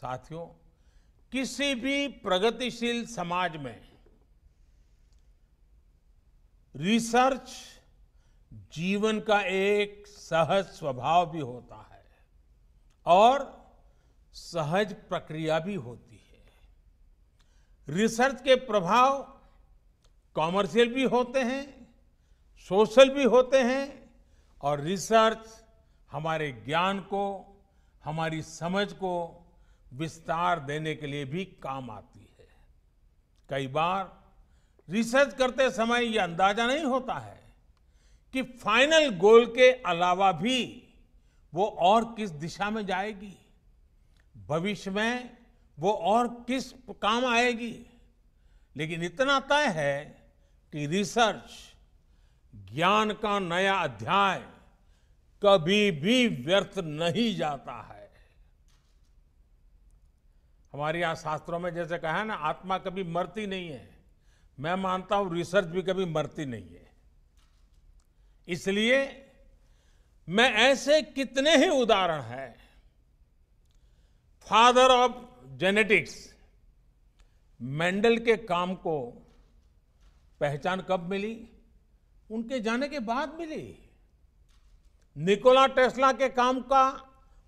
साथियों किसी भी प्रगतिशील समाज में रिसर्च जीवन का एक सहज स्वभाव भी होता है और सहज प्रक्रिया भी होती है रिसर्च के प्रभाव कॉमर्शियल भी होते हैं सोशल भी होते हैं और रिसर्च हमारे ज्ञान को हमारी समझ को विस्तार देने के लिए भी काम आती है कई बार रिसर्च करते समय यह अंदाजा नहीं होता है कि फाइनल गोल के अलावा भी वो और किस दिशा में जाएगी भविष्य में वो और किस काम आएगी लेकिन इतना तय है कि रिसर्च ज्ञान का नया अध्याय कभी भी व्यर्थ नहीं जाता है हमारे यहाँ शास्त्रों में जैसे कहा है ना आत्मा कभी मरती नहीं है मैं मानता हूं रिसर्च भी कभी मरती नहीं है इसलिए मैं ऐसे कितने ही उदाहरण है फादर ऑफ जेनेटिक्स मेंडल के काम को पहचान कब मिली उनके जाने के बाद मिली निकोला टेस्ला के काम का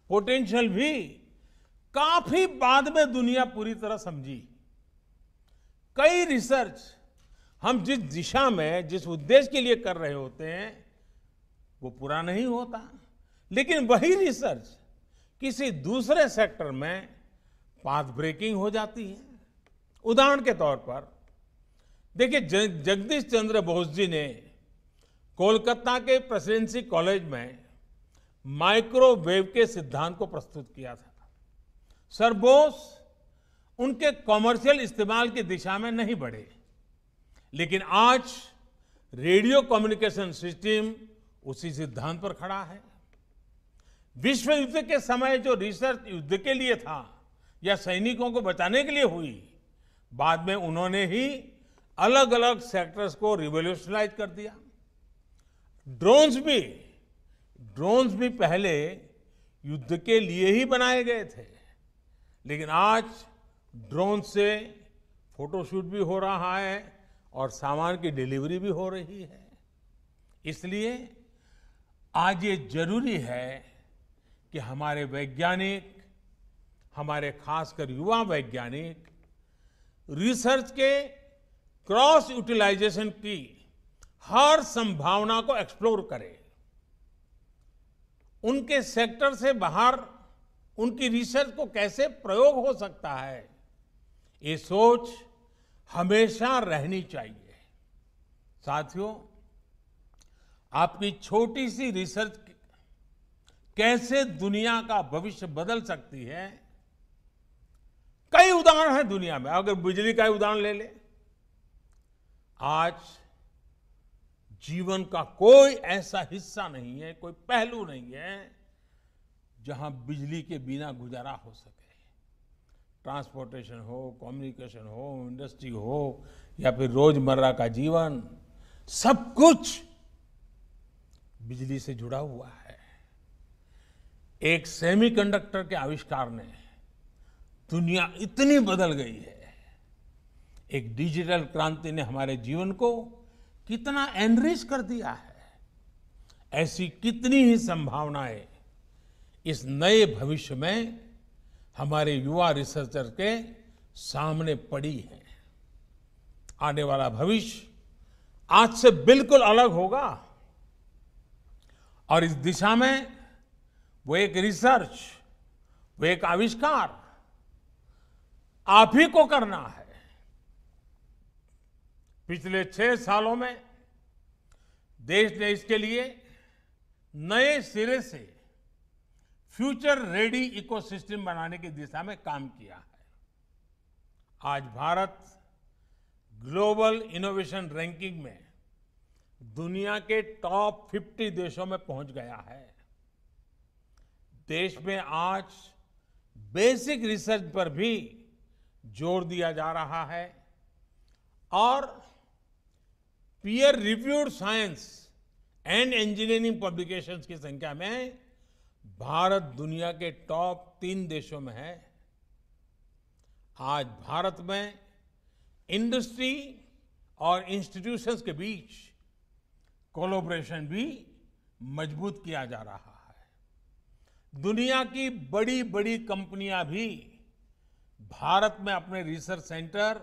पोटेंशियल भी काफी बाद में दुनिया पूरी तरह समझी कई रिसर्च हम जिस दिशा में जिस उद्देश्य के लिए कर रहे होते हैं वो पूरा नहीं होता लेकिन वही रिसर्च किसी दूसरे सेक्टर में पाथ ब्रेकिंग हो जाती है उदाहरण के तौर पर देखिए जगदीश चंद्र बोस जी ने कोलकाता के प्रेसिडेंसी कॉलेज में माइक्रोवेव के सिद्धांत को प्रस्तुत किया था सरबोस उनके कॉमर्शियल इस्तेमाल की दिशा में नहीं बढ़े लेकिन आज रेडियो कम्युनिकेशन सिस्टम उसी सिद्धांत पर खड़ा है विश्व युद्ध के समय जो रिसर्च युद्ध के लिए था या सैनिकों को बचाने के लिए हुई बाद में उन्होंने ही अलग अलग सेक्टर्स को रिवोल्यूशनाइज कर दिया ड्रोन्स भी ड्रोन्स भी पहले युद्ध के लिए ही बनाए गए थे लेकिन आज ड्रोन से फोटोशूट भी हो रहा है और सामान की डिलीवरी भी हो रही है इसलिए आज ये जरूरी है कि हमारे वैज्ञानिक हमारे खासकर युवा वैज्ञानिक रिसर्च के क्रॉस यूटिलाइजेशन की हर संभावना को एक्सप्लोर करें उनके सेक्टर से बाहर उनकी रिसर्च को कैसे प्रयोग हो सकता है ये सोच हमेशा रहनी चाहिए साथियों आपकी छोटी सी रिसर्च कैसे दुनिया का भविष्य बदल सकती है कई उदाहरण हैं दुनिया में अगर बिजली का उदाहरण ले ले आज जीवन का कोई ऐसा हिस्सा नहीं है कोई पहलू नहीं है जहां बिजली के बिना गुजारा हो सके ट्रांसपोर्टेशन हो कम्युनिकेशन हो इंडस्ट्री हो या फिर रोजमर्रा का जीवन सब कुछ बिजली से जुड़ा हुआ है एक सेमीकंडक्टर के आविष्कार ने दुनिया इतनी बदल गई है एक डिजिटल क्रांति ने हमारे जीवन को कितना एनरिच कर दिया है ऐसी कितनी ही संभावनाएं इस नए भविष्य में हमारे युवा रिसर्चर के सामने पड़ी है आने वाला भविष्य आज से बिल्कुल अलग होगा और इस दिशा में वो एक रिसर्च वो एक आविष्कार आप ही को करना है पिछले छह सालों में देश ने इसके लिए नए सिरे से फ्यूचर रेडी इकोसिस्टम बनाने की दिशा में काम किया है आज भारत ग्लोबल इनोवेशन रैंकिंग में दुनिया के टॉप 50 देशों में पहुंच गया है देश में आज बेसिक रिसर्च पर भी जोर दिया जा रहा है और peer reviewed science and engineering publications की संख्या में भारत दुनिया के टॉप तीन देशों में है आज भारत में इंडस्ट्री और इंस्टीट्यूशंस के बीच कोलोब्रेशन भी मजबूत किया जा रहा है दुनिया की बड़ी बड़ी कंपनियां भी भारत में अपने रिसर्च सेंटर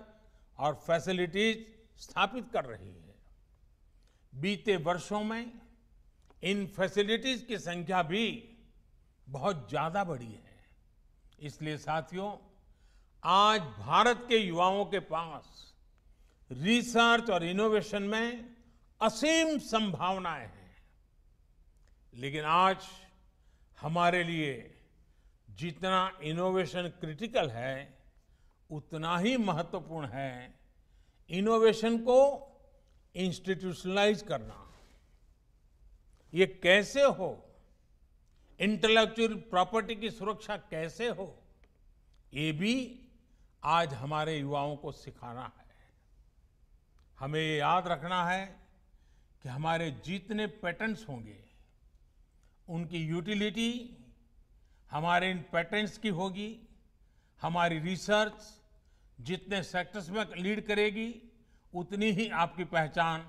और फैसिलिटीज स्थापित कर रही है बीते वर्षों में इन फैसिलिटीज की संख्या भी बहुत ज़्यादा बड़ी है इसलिए साथियों आज भारत के युवाओं के पास रिसर्च और इनोवेशन में असीम संभावनाएं हैं लेकिन आज हमारे लिए जितना इनोवेशन क्रिटिकल है उतना ही महत्वपूर्ण है इनोवेशन को इंस्टीट्यूशनलाइज करना ये कैसे हो इंटेलेक्चुअल प्रॉपर्टी की सुरक्षा कैसे हो ये भी आज हमारे युवाओं को सिखाना है हमें ये याद रखना है कि हमारे जितने पेटेंट्स होंगे उनकी यूटिलिटी हमारे इन पेटेंट्स की होगी हमारी रिसर्च जितने सेक्टर्स में लीड करेगी उतनी ही आपकी पहचान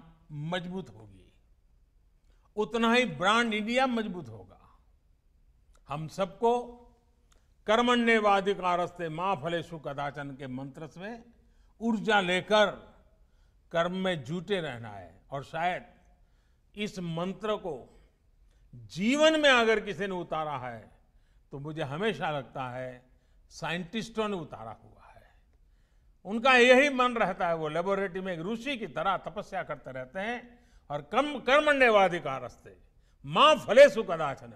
मजबूत होगी उतना ही ब्रांड इंडिया मजबूत होगा हम सबको रस्ते माँ फलेशु कदाचन के मंत्र से ऊर्जा लेकर कर्म में जूटे रहना है और शायद इस मंत्र को जीवन में अगर किसी ने उतारा है तो मुझे हमेशा लगता है साइंटिस्टों ने उतारा हुआ है उनका यही मन रहता है वो लेबोरेटरी में एक ऋषि की तरह तपस्या करते रहते हैं और कर्म रस्ते माँ फलेशु कदाचन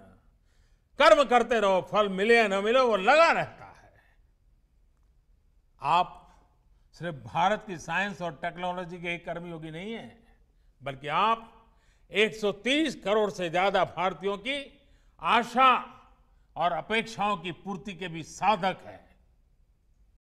कर्म करते रहो फल मिले या न मिले वो लगा रहता है आप सिर्फ भारत की साइंस और टेक्नोलॉजी के एक कर्मयोगी नहीं है बल्कि आप 130 करोड़ से ज्यादा भारतीयों की आशा और अपेक्षाओं की पूर्ति के भी साधक हैं